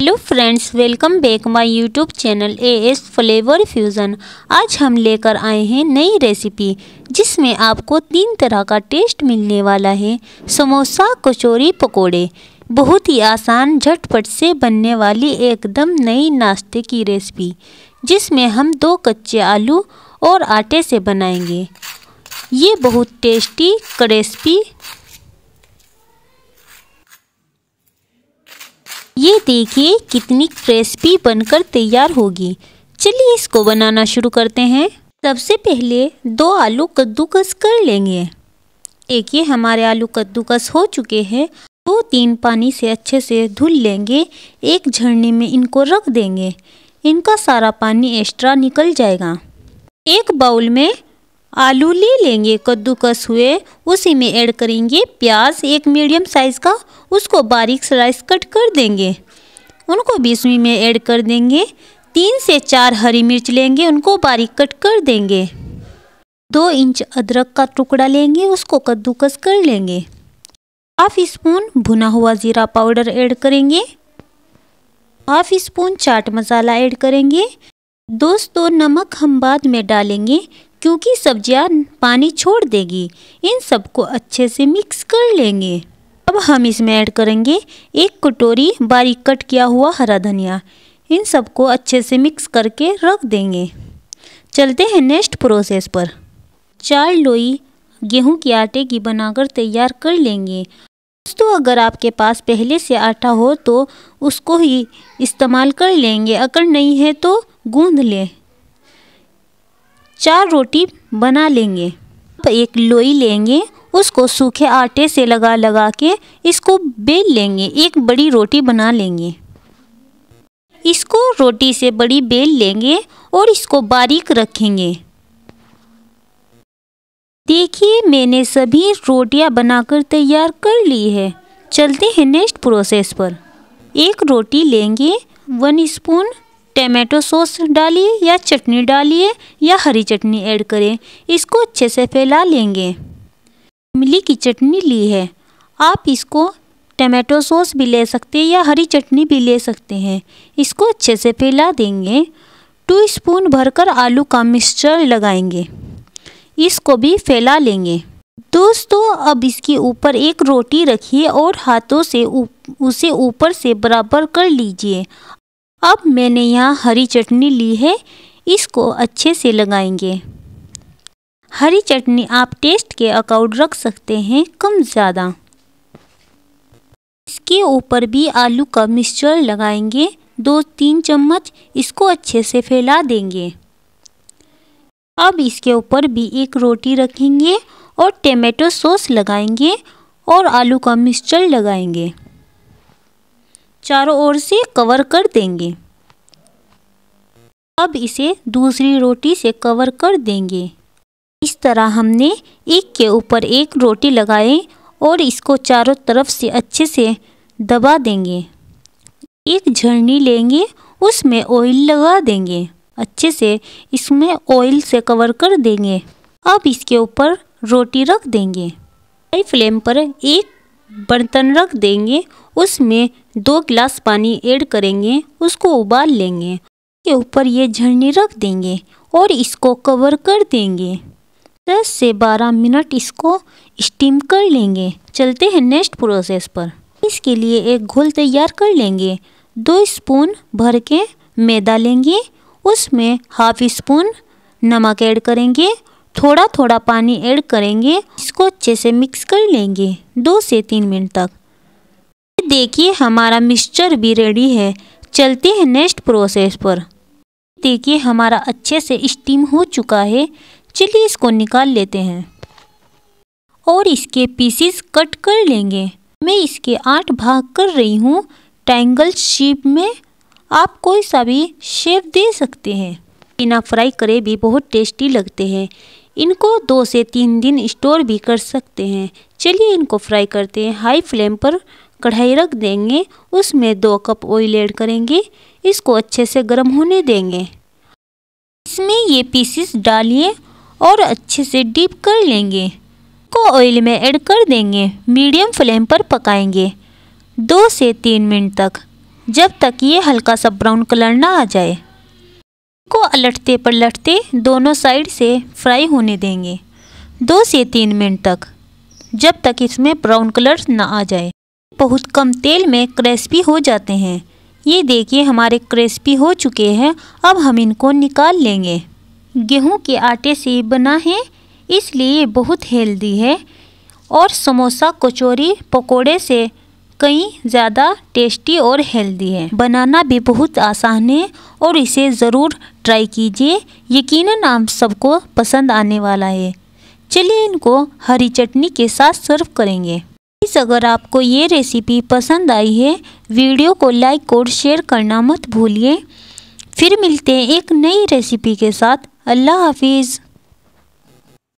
Hello friends welcome back my YouTube channel A S flavour fusion आज हम लेकर आए हैं नई रेसिपी जिसमें आपको तीन तरह का टेस्ट मिलने वाला है समोसा कचौरी पकोड़े बहुत ही आसान झटपट से बनने वाली एकदम नई नाश्ते की रेसिपी जिसमें हम दो कच्चे आलू और आटे से बनाएंगे ये बहुत टेस्टी क्रेस्पी ये देखिए कितनी क्रेस्पी बनकर तैयार होगी चलिए इसको बनाना शुरू करते हैं सबसे पहले दो आलू कद्दूकस कर लेंगे देखिए हमारे आलू कद्दूकस हो चुके हैं दो तीन पानी से अच्छे से धुल लेंगे एक झरने में इनको रख देंगे इनका सारा पानी एक्स्ट्रा निकल जाएगा एक बाउल में आलू ले लेंगे कद्दूकस हुए उसी में ऐड करेंगे प्याज एक मीडियम साइज़ का उसको बारीक स्लाइस कट कर देंगे उनको बीसवीं में ऐड कर देंगे तीन से चार हरी मिर्च लेंगे उनको बारीक कट कर देंगे दो इंच अदरक का टुकड़ा लेंगे उसको कद्दूकस कर लेंगे हाफ स्पून भुना हुआ ज़ीरा पाउडर ऐड करेंगे half spoon chaat masala add करेंगे दोस्तों नमक हम बाद में डालेंगे क्योंकि सब्जियां पानी छोड़ देगी इन सबको अच्छे से मिक्स कर लेंगे अब हम इसमें ऐड करेंगे एक कटोरी बारीक कट किया हुआ हरा धनिया इन सबको अच्छे से मिक्स करके रख देंगे चलते हैं नेक्स्ट प्रोसेस पर चार लोई गेहूं के आटे की बनाकर तैयार कर लेंगे दोस्तों अगर आपके पास पहले से आटा हो तो उसको ही इस्तेमाल कर लेंगे अगर नहीं है तो गूंध लें चार रोटी बना लेंगे एक लोई लेंगे उसको सूखे आटे से लगा लगा के इसको बेल लेंगे एक बड़ी रोटी बना लेंगे इसको रोटी से बड़ी बेल लेंगे और इसको बारीक रखेंगे देखिए मैंने सभी रोटियां बनाकर तैयार कर ली है चलते हैं नेक्स्ट प्रोसेस पर एक रोटी लेंगे वन स्पून टमाटो सॉस डालिए या चटनी डालिए या हरी चटनी ऐड करें इसको अच्छे से फैला लेंगे इमली की चटनी ली है आप इसको टमाटो सॉस भी ले सकते हैं या हरी चटनी भी ले सकते हैं इसको अच्छे से फैला देंगे टू स्पून भरकर आलू का मिक्सचर लगाएंगे इसको भी फैला लेंगे दोस्तों अब इसके ऊपर एक रोटी रखिए और हाथों से उसे ऊपर से बराबर कर लीजिए अब मैंने यहाँ हरी चटनी ली है इसको अच्छे से लगाएंगे हरी चटनी आप टेस्ट के अकाउंट रख सकते हैं कम ज़्यादा इसके ऊपर भी आलू का मिक्सचर लगाएंगे दो तीन चम्मच इसको अच्छे से फैला देंगे अब इसके ऊपर भी एक रोटी रखेंगे और टमेटो सॉस लगाएंगे और आलू का मिक्सचर लगाएंगे चारों ओर से कवर कर देंगे अब इसे दूसरी रोटी से कवर कर देंगे इस तरह हमने एक के ऊपर एक रोटी लगाए और इसको चारों तरफ से अच्छे से दबा देंगे एक झरनी लेंगे उसमें ऑयल लगा देंगे अच्छे से इसमें ऑयल से कवर कर देंगे अब इसके ऊपर रोटी रख देंगे हाई फ्लेम पर एक बर्तन रख देंगे उसमें दो गिलास पानी ऐड करेंगे उसको उबाल लेंगे के ऊपर ये झरनी रख देंगे और इसको कवर कर देंगे दस से बारह मिनट इसको स्टीम कर लेंगे चलते हैं नेक्स्ट प्रोसेस पर इसके लिए एक घोल तैयार कर लेंगे दो स्पून भर के मैदा लेंगे उसमें हाफ स्पून नमक ऐड करेंगे थोड़ा थोड़ा पानी ऐड करेंगे इसको अच्छे से मिक्स कर लेंगे दो से तीन मिनट तक देखिए हमारा मिक्सचर भी रेडी है चलते हैं नेक्स्ट प्रोसेस पर देखिए हमारा अच्छे से स्टीम हो चुका है चलिए इसको निकाल लेते हैं और इसके पीसीस कट कर लेंगे मैं इसके आठ भाग कर रही हूँ ट्रायंगल शेप में आप कोई सा भी शेप दे सकते हैं बिना फ्राई करे भी बहुत टेस्टी लगते हैं इनको दो से तीन दिन स्टोर भी कर सकते हैं चलिए इनको फ्राई करते हैं हाई फ्लेम पर कढ़ाई रख देंगे उसमें दो कप ऑयल ऐड करेंगे इसको अच्छे से गर्म होने देंगे इसमें ये पीसेस डालिए और अच्छे से डीप कर लेंगे को ऑयल में ऐड कर देंगे मीडियम फ्लेम पर पकाएंगे दो से तीन मिनट तक जब तक ये हल्का सा ब्राउन कलर ना आ जाए को पर पलटते दोनों साइड से फ्राई होने देंगे दो से तीन मिनट तक जब तक इसमें ब्राउन कलर ना आ जाए बहुत कम तेल में क्रिस्पी हो जाते हैं ये देखिए हमारे क्रिस्पी हो चुके हैं अब हम इनको निकाल लेंगे गेहूं के आटे से बना है इसलिए बहुत हेल्दी है और समोसा कचौरी पकोड़े से कई ज़्यादा टेस्टी और हेल्दी है बनाना भी बहुत आसान है और इसे ज़रूर ट्राई कीजिए यकीनन आप सबको पसंद आने वाला है चलिए इनको हरी चटनी के साथ सर्व करेंगे प्लीज़ अगर आपको ये रेसिपी पसंद आई है वीडियो को लाइक और शेयर करना मत भूलिए फिर मिलते हैं एक नई रेसिपी के साथ Love Hafiz.